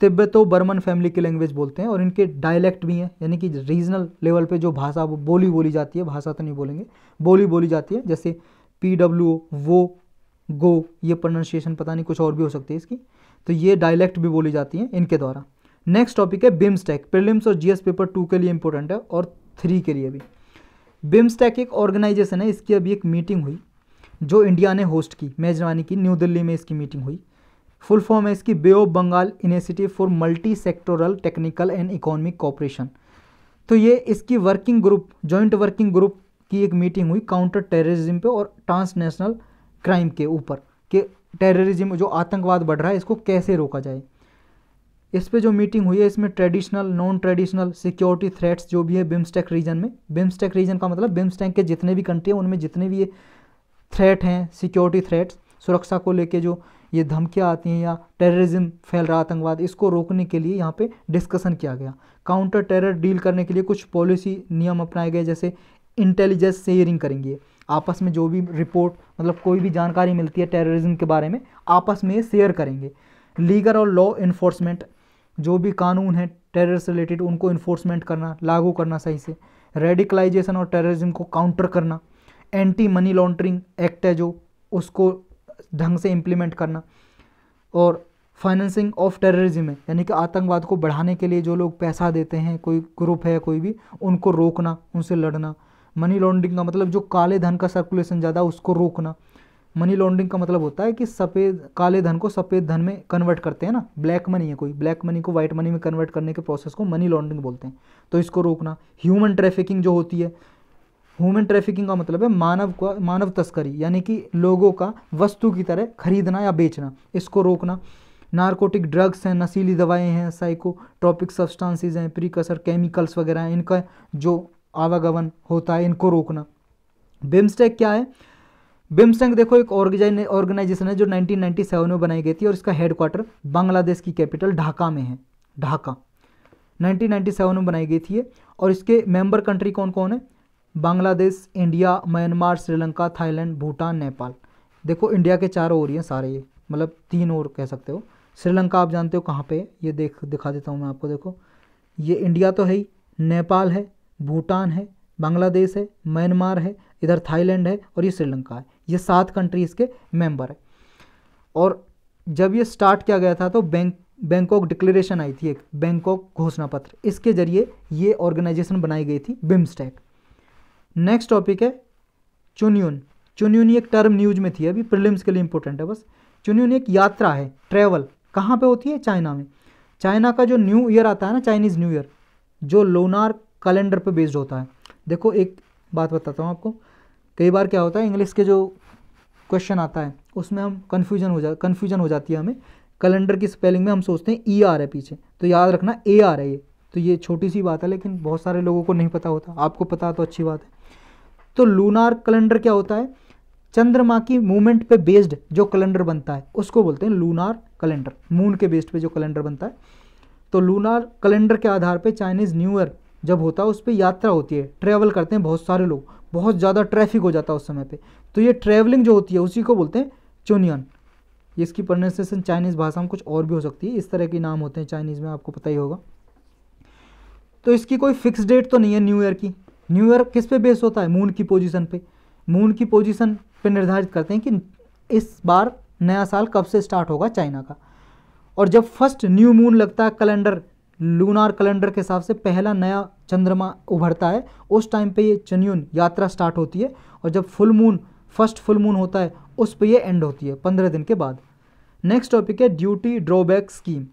तिब्बतो बर्मन फैमिली की लैंग्वेज बोलते हैं और इनके डायलैक्ट भी हैं यानी कि रीजनल लेवल पे जो भाषा बोली बोली जाती है भाषा तो नहीं बोलेंगे बोली बोली जाती है जैसे पी डब्ल्यू वो गो ये प्रोनाउंसिएशन पता नहीं कुछ और भी हो सकती है इसकी तो ये डायलैक्ट भी बोली जाती है इनके द्वारा नेक्स्ट टॉपिक है बिम्सटेक प्रिलिम्स और जी पेपर टू के लिए इंपॉर्टेंट है और थ्री के लिए भी बिम्स्टेक एक ऑर्गेनाइजेशन है इसकी अभी एक मीटिंग हुई जो इंडिया ने होस्ट की मेजरानी की न्यू दिल्ली में इसकी मीटिंग हुई फुल फॉर्म है इसकी bay of Bengal initiative for multi sectoral technical and economic cooperation तो ये इसकी working group joint working group की एक मीटिंग हुई काउंटर टेररिज्म पे और ट्रांसनेशनल क्राइम के ऊपर कि टेररिज्म जो आतंकवाद बढ़ रहा है इसको कैसे रोका जाए इस पर जो मीटिंग हुई है इसमें traditional non traditional security threats जो भी है बिम्स्टेक रीजन में बिम्स्टेक रीजन का मतलब बिम्स्टेक के जितने भी कंट्री हैं उनमें जितने भी ये थ्रेट हैं सिक्योरिटी थ्रेट्स सुरक्षा को लेके जो ये धमकियाँ आती हैं या टेररिज्म फैल रहा आतंकवाद इसको रोकने के लिए यहाँ पर डिस्कसन किया गया काउंटर टेरर डील करने के लिए कुछ पॉलिसी नियम अपनाए गए जैसे इंटेलिजेंस शेयरिंग करेंगे आपस में जो भी रिपोर्ट मतलब कोई भी जानकारी मिलती है टेररिज्म के बारे में आपस में शेयर करेंगे लीगल और लॉ इन्फोर्समेंट जो भी कानून है टेरर से रिलेटेड उनको इन्फोर्समेंट करना लागू करना सही से रेडिकलाइजेशन और टेररिज्म को काउंटर करना एंटी मनी लॉन्ड्रिंग एक्ट है जो उसको ढंग से इम्प्लीमेंट करना और फाइनेंसिंग ऑफ टेररिज्म है यानी कि आतंकवाद को बढ़ाने के लिए जो लोग पैसा देते हैं कोई ग्रुप है कोई भी उनको रोकना उनसे लड़ना मनी लॉन्ड्रिंग का मतलब जो काले धन का सर्कुलेशन ज़्यादा उसको रोकना मनी लॉन्ड्रिंग का मतलब होता है कि सफ़ेद काले धन को सफ़ेद धन में कन्वर्ट करते हैं ना ब्लैक मनी है कोई ब्लैक मनी को वाइट मनी में कन्वर्ट करने के प्रोसेस को मनी लॉन्ड्रिंग बोलते हैं तो इसको रोकना ह्यूमन ट्रैफिकिंग जो होती है ह्यूमन ट्रैफिकिंग का मतलब है मानव का मानव तस्करी यानी कि लोगों का वस्तु की तरह खरीदना या बेचना इसको रोकना नारकोटिक ड्रग्स हैं नशीली दवाएं हैं साइकोट्रॉपिक सब्सटांसिस हैं प्रीकसर केमिकल्स वगैरह हैं इनका जो आवागमन होता है इनको रोकना बिम्स्टेक क्या है बिमसंग देखो एक ऑर्गेनाइजेशन है जो 1997 में बनाई गई थी और इसका हेडक्वार्टर बांग्लादेश की कैपिटल ढाका में है ढाका 1997 में बनाई गई थी और इसके मेंबर कंट्री कौन कौन है Bangladesh India Myanmar Sri Lanka Thailand Bhutan Nepal देखो इंडिया के चार और ही हैं सारे ये मतलब तीन और कह सकते हो श्रीलंका आप जानते हो कहाँ पे ये देख दिखा देता हूँ मैं आपको देखो ये इंडिया तो है ही नेपाल है भूटान है बांग्लादेश है म्यांमार है इधर थाईलैंड है और ये श्रीलंका है ये सात कंट्रीज़ के मेंबर है और जब ये स्टार्ट किया गया था तो बैंक बैंकॉक डिक्लेरेशन आई थी एक बैंकॉक घोषणा पत्र इसके जरिए ये ऑर्गेनाइजेशन बनाई गई थी बिम्स्टेक नेक्स्ट टॉपिक है चुनयून चुनयून एक टर्म न्यूज में थी अभी प्रिलिम्स के लिए इंपॉर्टेंट है बस चुनयून एक यात्रा है ट्रेवल कहाँ पर होती है चाइना में चाइना का जो न्यू ईयर आता है ना चाइनीज़ न्यू ईयर जो लोनार कैलेंडर पर बेस्ड होता है देखो एक बात बताता हूँ आपको कई बार क्या होता है इंग्लिश के जो क्वेश्चन आता है उसमें हम कन्फ्यूजन हो जा कन्फ्यूजन हो जाती है हमें कैलेंडर की स्पेलिंग में हम सोचते हैं ई e आर है पीछे तो याद रखना ए आर है ये तो ये छोटी सी बात है लेकिन बहुत सारे लोगों को नहीं पता होता आपको पता तो अच्छी बात है तो लूनार कैलेंडर क्या होता है चंद्रमा की मूवमेंट पे बेस्ड जो कैलेंडर बनता है उसको बोलते हैं लूनार कैलेंडर मून के बेस्ड पे जो कैलेंडर बनता है तो लूनार कैलेंडर के आधार पे चाइनीज़ न्यू ईयर जब होता है उस पर यात्रा होती है ट्रैवल करते हैं बहुत सारे लोग बहुत ज़्यादा ट्रैफिक हो जाता है उस समय पे तो ये ट्रैवलिंग जो होती है उसी को बोलते हैं चुनियन ये इसकी प्रोनाउंसिएशन चाइनीज़ भाषा में कुछ और भी हो सकती है इस तरह के नाम होते हैं चाइनीज़ में आपको पता ही होगा तो इसकी कोई फिक्स डेट तो नहीं है न्यू ईयर की न्यू ईयर किस पे बेस होता है मून की पोजीशन पे मून की पोजीशन पे निर्धारित करते हैं कि इस बार नया साल कब से स्टार्ट होगा चाइना का और जब फर्स्ट न्यू मून लगता है कैलेंडर लूनार कैलेंडर के हिसाब से पहला नया चंद्रमा उभरता है उस टाइम पे ये चन्यून यात्रा स्टार्ट होती है और जब full moon first full moon होता है उस पर ये एंड होती है पंद्रह दिन के बाद नेक्स्ट टॉपिक है ड्यूटी ड्रॉबैक स्कीम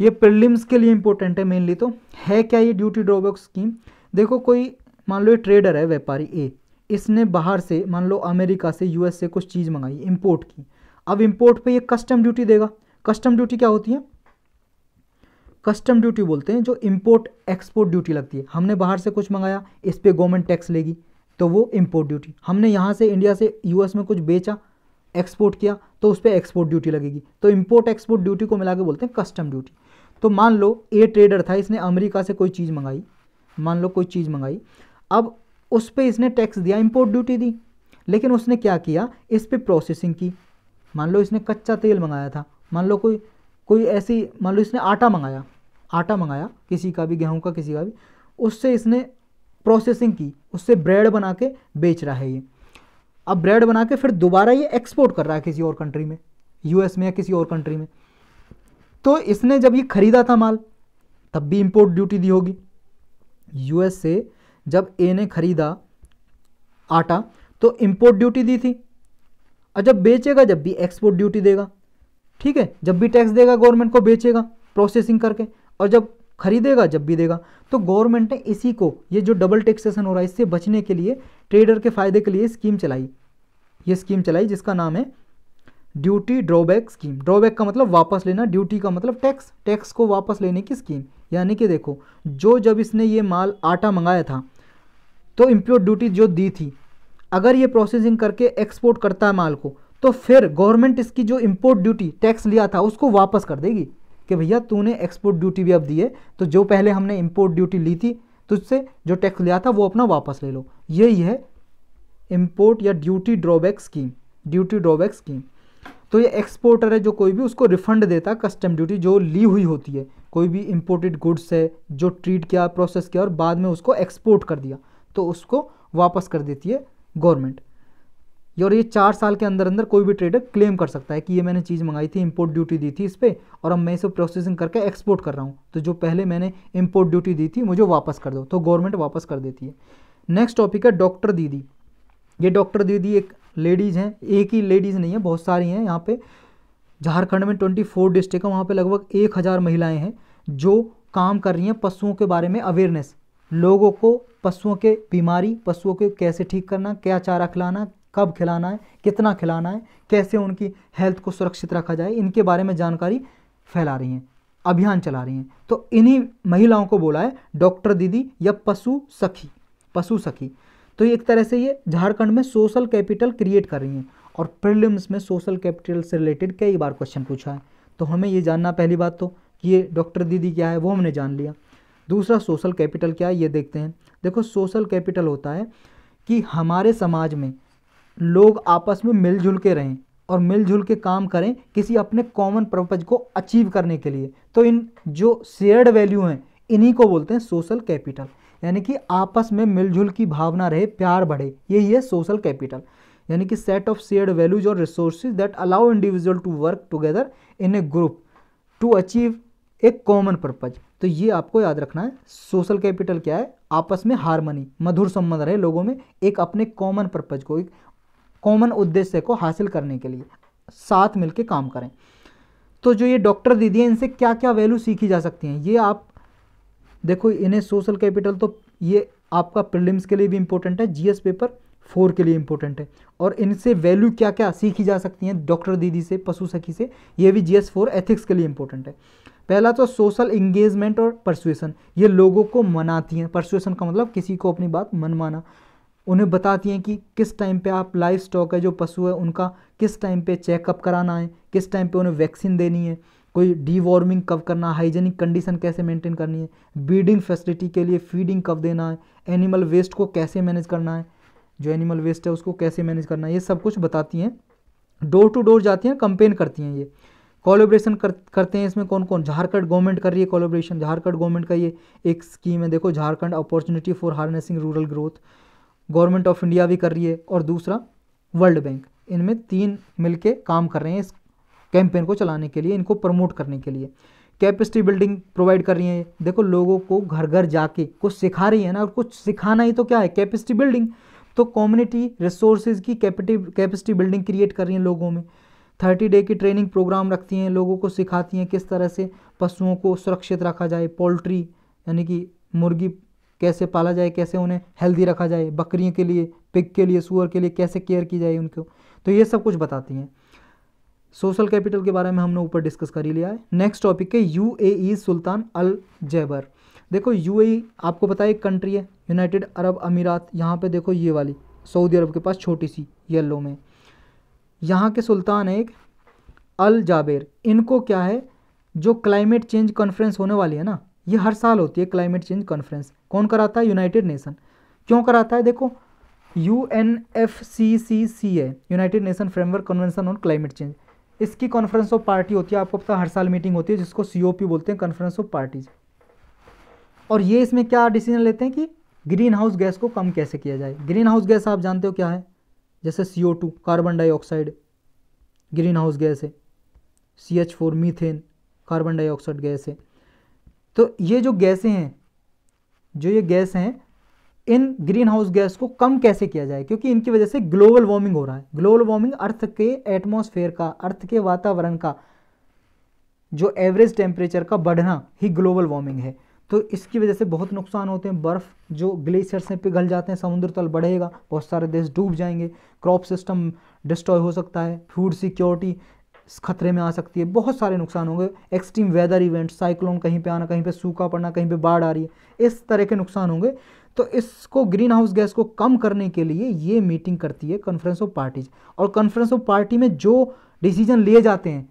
ये प्रिलिम्स के लिए इंपॉर्टेंट है मेनली तो है क्या ये ड्यूटी ड्रॉबैक स्कीम देखो कोई मान लो ये ट्रेडर है व्यापारी ए इसने बाहर से मान लो अमेरिका से यूएस से कुछ चीज़ मंगाई इम्पोर्ट की अब इम्पोर्ट पर यह कस्टम ड्यूटी देगा कस्टम ड्यूटी क्या होती है कस्टम ड्यूटी बोलते हैं जो इम्पोर्ट एक्सपोर्ट ड्यूटी लगती है हमने बाहर से कुछ मंगाया इस पर गवर्नमेंट टैक्स लेगी तो वो इम्पोर्ट ड्यूटी हमने यहाँ से इंडिया से यूएस में कुछ बेचा एक्सपोर्ट किया तो उस पर एक्सपोर्ट ड्यूटी लगेगी तो इम्पोर्ट एक्सपोर्ट ड्यूटी को मिला के बोलते हैं कस्टम ड्यूटी तो मान लो ए ट्रेडर था इसने अमेरिका से कोई चीज़ मंगाई मान लो कोई चीज़ मंगाई अब उस पर इसने टैक्स दिया इम्पोर्ट ड्यूटी दी लेकिन उसने क्या किया इस पर प्रोसेसिंग की मान लो इसने कच्चा तेल मंगाया था मान लो कोई कोई ऐसी मान लो इसने आटा मंगाया आटा मंगाया किसी का भी गेहूं का किसी का भी उससे इसने प्रोसेसिंग की उससे ब्रेड बना के बेच रहा है ये अब ब्रेड बना के फिर दोबारा ये एक्सपोर्ट कर रहा है किसी और कंट्री में यूएस में या किसी और कंट्री में तो इसने जब ये खरीदा था माल तब भी इम्पोर्ट ड्यूटी दी होगी यूएस से जब ए ने खरीदा आटा तो इम्पोर्ट ड्यूटी दी थी और जब बेचेगा जब भी एक्सपोर्ट ड्यूटी देगा ठीक है जब भी टैक्स देगा गवर्नमेंट को बेचेगा प्रोसेसिंग करके और जब खरीदेगा जब भी देगा तो गवर्नमेंट ने इसी को ये जो डबल टैक्सेशन हो रहा है इससे बचने के लिए ट्रेडर के फायदे के लिए स्कीम चलाई ये स्कीम चलाई जिसका नाम है ड्यूटी ड्रॉबैक स्कीम ड्रॉबैक का मतलब वापस लेना ड्यूटी का मतलब टैक्स टैक्स को वापस लेने की स्कीम यानी कि देखो जो जब इसने ये माल आटा मंगाया था तो इम्प्योर ड्यूटी जो दी थी अगर ये प्रोसेसिंग करके एक्सपोर्ट करता है माल को तो फिर गवर्नमेंट इसकी जो इम्पोर्ट ड्यूटी टैक्स लिया था उसको वापस कर देगी कि भैया तूने एक्सपोर्ट ड्यूटी भी अब दी है तो जो पहले हमने इम्पोर्ट ड्यूटी ली थी तुझसे जो टैक्स लिया था वो अपना वापस ले लो यही है इम्पोर्ट या duty drawback scheme duty drawback scheme तो ये एक्सपोर्टर है जो कोई भी उसको रिफंड देता कस्टम ड्यूटी जो ली हुई होती है कोई भी इम्पोर्टेड गुड्स है जो ट्रीट किया प्रोसेस किया और बाद में उसको एक्सपोर्ट कर दिया तो उसको वापस कर देती है गवर्नमेंट ये और ये चार साल के अंदर अंदर कोई भी ट्रेडर क्लेम कर सकता है कि ये मैंने चीज़ मंगाई थी इंपोर्ट ड्यूटी दी थी इस पर और अब मैं इसे प्रोसेसिंग करके एक्सपोर्ट कर रहा हूँ तो जो पहले मैंने इंपोर्ट ड्यूटी दी थी मुझे वापस कर दो तो गवर्नमेंट वापस कर देती है नेक्स्ट टॉपिक है डॉक्टर दीदी ये डॉक्टर दीदी एक लेडीज़ हैं एक ही लेडीज़ नहीं है बहुत सारी हैं यहाँ पे झारखंड में फोर डिस्ट्रिक्ट है वहाँ पे लगभग एक हज़ार महिलाएँ हैं जो काम कर रही हैं पशुओं के बारे में अवेयरनेस लोगों को पशुओं के बीमारी पशुओं के कैसे ठीक करना क्या चारा खिलाना कब खिलाना है कितना खिलाना है कैसे उनकी हेल्थ को सुरक्षित रखा जाए इनके बारे में जानकारी फैला रही हैं अभियान चला रही हैं तो इन्हीं महिलाओं को बोला है डॉक्टर दीदी या पशु सखी पशु सखी तो एक तरह से ये झारखंड में सोशल कैपिटल क्रिएट कर रही हैं और प्रिलिम्स में सोशल कैपिटल से रिलेटेड कई बार क्वेश्चन पूछा है तो हमें ये जानना पहली बात तो कि ये डॉक्टर दीदी क्या है वो हमने जान लिया दूसरा सोशल कैपिटल क्या है ये देखते हैं देखो सोशल कैपिटल होता है कि हमारे समाज में लोग आपस में मिलजुल के रहें और मिलजुल के काम करें किसी अपने कॉमन पर्पज़ को अचीव करने के लिए तो इन जो शेयर्ड वैल्यू हैं इन्हीं को बोलते हैं सोशल कैपिटल यानी कि आपस में मिलजुल की भावना रहे प्यार बढ़े यही है सोशल कैपिटल यानी कि सेट ऑफ शेयर्ड वैल्यूज और resources that allow individual to work together in a group to achieve a common purpose तो ये आपको याद रखना है सोशल कैपिटल क्या है आपस में हारमनी मधुर संबंध रहे लोगों में एक अपने कॉमन पर्पज को एक कॉमन उद्देश्य को हासिल करने के लिए साथ मिलकर काम करें तो जो ये डॉक्टर दीदी हैं इनसे क्या क्या वैल्यू सीखी जा सकती हैं ये आप देखो इन्हें सोशल कैपिटल तो ये आपका प्रिलिम्स के लिए भी इंपॉर्टेंट है जीएस पेपर फोर के लिए इम्पोर्टेंट है और इनसे वैल्यू क्या क्या सीखी जा सकती हैं डॉक्टर दीदी से पशु सखी से ये भी जीएस फोर एथिक्स के लिए इम्पोर्टेंट है पहला तो सोशल इंगेजमेंट और परसुएसन ये लोगों को मनाती हैं परसुएसन का मतलब किसी को अपनी बात मनमाना उन्हें बताती हैं कि किस टाइम पे आप लाइव स्टॉक है जो पशु है उनका किस टाइम पे चेकअप कराना है किस टाइम पे उन्हें वैक्सीन देनी है कोई डीवॉर्मिंग कब करना है हाइजेनिक कंडीशन कैसे मेंटेन करनी है ब्रीडिंग फैसिलिटी के लिए फीडिंग कब देना है एनिमल वेस्ट को कैसे मैनेज करना है जो एनिमल वेस्ट है उसको कैसे मैनेज करना है ये सब कुछ बताती हैं डोर टू डोर जाती हैं कंपेन करती हैं ये कोलोब्रेशन कर, करते हैं इसमें कौन कौन झारखंड गवर्नमेंट कर रही है कोलोब्रेशन झारखंड गवर्नमेंट का ये एक स्कीम है देखो Jharkhand opportunity for harnessing rural growth government of India भी कर रही है और दूसरा वर्ल्ड बैंक इनमें तीन मिल काम कर रहे हैं इस कैंपेन को चलाने के लिए इनको प्रमोट करने के लिए कैपेसिटी बिल्डिंग प्रोवाइड कर रही है देखो लोगों को घर घर जाके कुछ सिखा रही है ना और कुछ सिखाना ही तो क्या है कैपेसिटी बिल्डिंग तो कम्युनिटी रिसोर्सेज की कैपेसिटी बिल्डिंग क्रिएट कर रही हैं लोगों में थर्टी डे की ट्रेनिंग प्रोग्राम रखती हैं लोगों को सिखाती हैं किस तरह से पशुओं को सुरक्षित रखा जाए पोल्ट्री यानी कि मुर्गी कैसे पाला जाए कैसे उन्हें हेल्दी रखा जाए बकरियों के लिए पिग के लिए सुअर के लिए कैसे केयर की जाए उनको तो ये सब कुछ बताती हैं सोशल कैपिटल के बारे में हमने ऊपर डिस्कस कर ही लिया है नेक्स्ट टॉपिक है U e Sultan Al Jaber देखो यू e, आपको पता है एक कंट्री है यूनाइटेड अरब अमीरात यहाँ पर देखो ये वाली सऊदी अरब के पास छोटी सी येल्लो में यहाँ के सुल्तान है एक अल जाबेर इनको क्या है जो क्लाइमेट चेंज कॉन्फ्रेंस होने वाली है ना ये हर साल होती है क्लाइमेट चेंज कॉन्फ्रेंस कौन कराता है यूनाइटेड नेशन क्यों कराता है देखो U N F C C C है United Nation framework convention on climate change इसकी कॉन्फ्रेंस ऑफ पार्टी होती है आपको पता हर साल मीटिंग होती है जिसको सी ओ पी बोलते हैं कॉन्फ्रेंस ऑफ पार्टीज और ये इसमें क्या डिसीजन लेते हैं कि ग्रीन हाउस गैस को कम कैसे किया जाए ग्रीन हाउस गैस आप जानते हो क्या है जैसे C O two carbon dioxide green house gas है C H four methane carbon dioxide gas है तो ये जो गैसें हैं जो ये गैस हैं इन ग्रीन हाउस गैस को कम कैसे किया जाए क्योंकि इनकी वजह से ग्लोबल वार्मिंग हो रहा है ग्लोबल वार्मिंग अर्थ के एटमोसफेयर का अर्थ के वातावरण का जो एवरेज टेम्परेचर का बढ़ना ही ग्लोबल वार्मिंग है तो इसकी वजह से बहुत नुकसान होते हैं बर्फ़ जो ग्लेशियर से पिघल जाते हैं समुद्र तल बढ़ेगा बहुत सारे देश डूब जाएंगे क्रॉप सिस्टम डिस्ट्रॉय हो सकता है फूड सिक्योरिटी खतरे में आ सकती है बहुत सारे नुकसान होंगे एक्सट्रीम वेदर इवेंट साइक्लोन कहीं पे आना कहीं पे सूखा पड़ना कहीं पे बाढ़ आ रही है इस तरह के नुकसान होंगे तो इसको ग्रीन हाउस गैस को कम करने के लिए ये मीटिंग करती है कॉन्फ्रेंस ऑफ पार्टीज और कॉन्फ्रेंस ऑफ पार्टी में जो डिसीजन लिए जाते हैं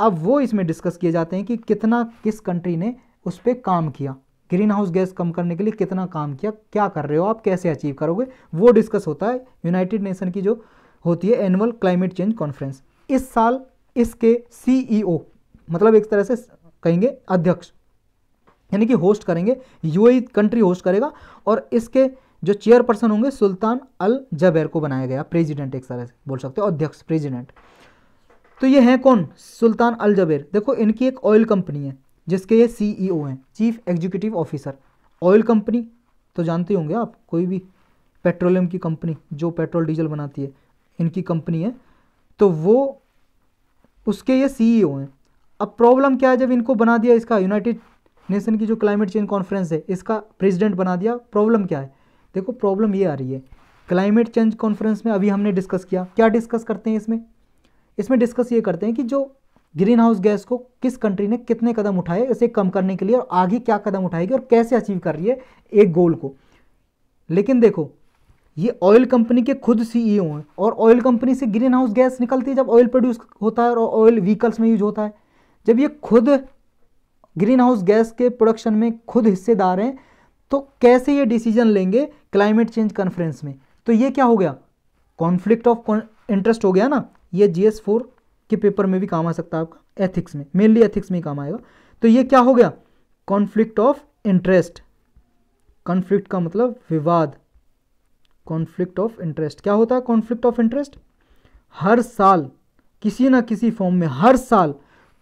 अब वो इसमें डिस्कस किए जाते हैं कि कितना किस कंट्री ने उस पर काम किया ग्रीन हाउस गैस कम करने के लिए कितना काम किया क्या कर रहे हो आप कैसे अचीव करोगे वो डिस्कस होता है यूनाइटेड नेशन की जो होती है एनुअल क्लाइमेट चेंज कॉन्फ्रेंस इस साल इसके सीईओ e मतलब एक तरह से कहेंगे अध्यक्ष यानी कि होस्ट करेंगे यूएई कंट्री होस्ट करेगा और इसके जो चेयरपर्सन होंगे सुल्तान अल जबैर को बनाया गया प्रेसिडेंट एक तरह से बोल सकते हो अध्यक्ष प्रेसिडेंट तो ये हैं कौन सुल्तान अल जबेर देखो इनकी एक ऑयल कंपनी है जिसके ये सीईओ e हैं chief executive officer oil company तो जानते होंगे आप कोई भी पेट्रोलियम की कंपनी जो पेट्रोल डीजल बनाती है इनकी कंपनी है तो वो उसके ये सीईओ e हैं अब प्रॉब्लम क्या है जब इनको बना दिया इसका यूनाइटेड नेशन की जो क्लाइमेट चेंज कॉन्फ्रेंस है इसका प्रेसिडेंट बना दिया प्रॉब्लम क्या है देखो प्रॉब्लम ये आ रही है क्लाइमेट चेंज कॉन्फ्रेंस में अभी हमने डिस्कस किया क्या डिस्कस करते हैं इसमें इसमें डिस्कस ये करते हैं कि जो ग्रीन हाउस गैस को किस कंट्री ने कितने कदम उठाए इसे कम करने के लिए और आगे क्या कदम उठाएगी और कैसे अचीव कर रही है एक गोल को लेकिन देखो ये ऑयल कंपनी के खुद सीईओ e हैं और ऑयल कंपनी से ग्रीन हाउस गैस निकलती है जब ऑयल प्रोड्यूस होता है और ऑयल व्हीकल्स में यूज होता है जब ये खुद ग्रीन हाउस गैस के प्रोडक्शन में खुद हिस्सेदार हैं तो कैसे ये डिसीजन लेंगे क्लाइमेट चेंज कॉन्फ्रेंस में तो ये क्या हो गया कॉन्फ्लिक्ट ऑफ इंटरेस्ट हो गया ना ये जी एस फोर के पेपर में भी काम आ सकता है आपका एथिक्स में मेनली एथिक्स में काम आएगा तो ये क्या हो गया कॉन्फ्लिक्ट ऑफ इंटरेस्ट कॉन्फ्लिक्ट का मतलब विवाद कॉन्फ्लिक्ट ऑफ इंटरेस्ट क्या होता है कॉन्फ्लिक्ट ऑफ इंटरेस्ट हर साल किसी ना किसी फॉर्म में हर साल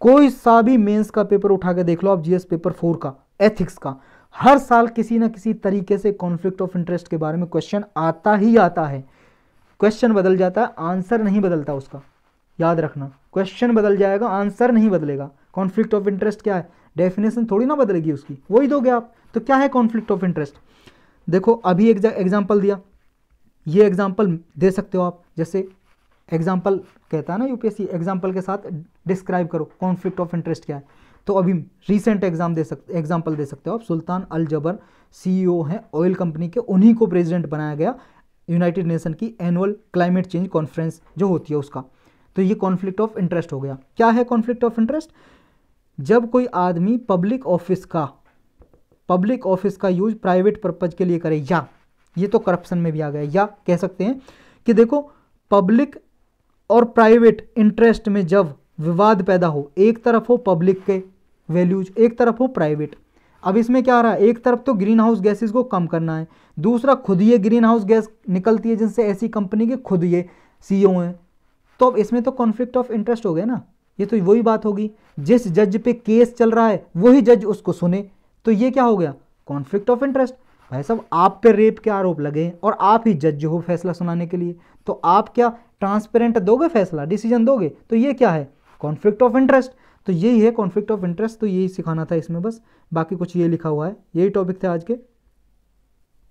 कोई सा भी मेंस का पेपर उठा के देख लो आप जीएस पेपर फोर का एथिक्स का हर साल किसी ना किसी तरीके से कॉन्फ्लिक्ट ऑफ इंटरेस्ट के बारे में क्वेश्चन आता ही आता है क्वेश्चन बदल जाता है आंसर नहीं बदलता उसका याद रखना क्वेश्चन बदल जाएगा आंसर नहीं बदलेगा कॉन्फ्लिक्ट ऑफ इंटरेस्ट क्या है डेफिनेशन थोड़ी ना बदलेगी उसकी वही दोगे आप तो क्या है कॉन्फ्लिक्ट ऑफ इंटरेस्ट देखो अभी एक एग्जाम्पल दिया ये एग्जाम्पल दे सकते हो आप जैसे एग्जाम्पल कहता है ना यूपीएससी एग्जाम्पल के साथ डिस्क्राइब करो कॉन्फ्लिक्ट ऑफ इंटरेस्ट क्या है तो अभी रिसेंट एग्जाम दे सकते एग्जाम्पल दे सकते हो आप Sultan Al Jaber CEO e हैं ऑयल कंपनी के उन्हीं को प्रेसिडेंट बनाया गया यूनाइटेड नेशन की एनुअल क्लाइमेट चेंज कॉन्फ्रेंस जो होती है उसका तो ये कॉन्फ्लिक्ट ऑफ इंटरेस्ट हो गया क्या है कॉन्फ्लिक्ट ऑफ इंटरेस्ट जब कोई आदमी पब्लिक ऑफिस का पब्लिक ऑफिस का यूज प्राइवेट पर्पज के लिए करे या ये तो करप्शन में भी आ गया या कह सकते हैं कि देखो पब्लिक और प्राइवेट इंटरेस्ट में जब विवाद पैदा हो एक तरफ हो पब्लिक के वैल्यूज एक तरफ हो प्राइवेट अब इसमें क्या आ रहा है एक तरफ तो ग्रीन हाउस गैसेज को कम करना है दूसरा खुद ये ग्रीन हाउस गैस निकलती है जिनसे ऐसी कंपनी के खुद ये सी e हैं तो अब इसमें तो कॉन्फ्लिक्ट ऑफ इंटरेस्ट हो गया ना ये तो वही बात होगी जिस जज पे केस चल रहा है वही जज उसको सुने तो ये क्या हो गया कॉन्फ्लिक्ट ऑफ इंटरेस्ट भाई साहब आप पे रेप के आरोप लगे और आप ही जज हो फैसला सुनाने के लिए तो आप क्या ट्रांसपेरेंट दोगे फैसला डिसीजन दोगे तो ये क्या है कॉन्फ्लिक्ट ऑफ इंटरेस्ट तो यही है कॉन्फ्लिक्ट ऑफ इंटरेस्ट तो यही सिखाना था इसमें बस बाकी कुछ ये लिखा हुआ है यही टॉपिक थे आज के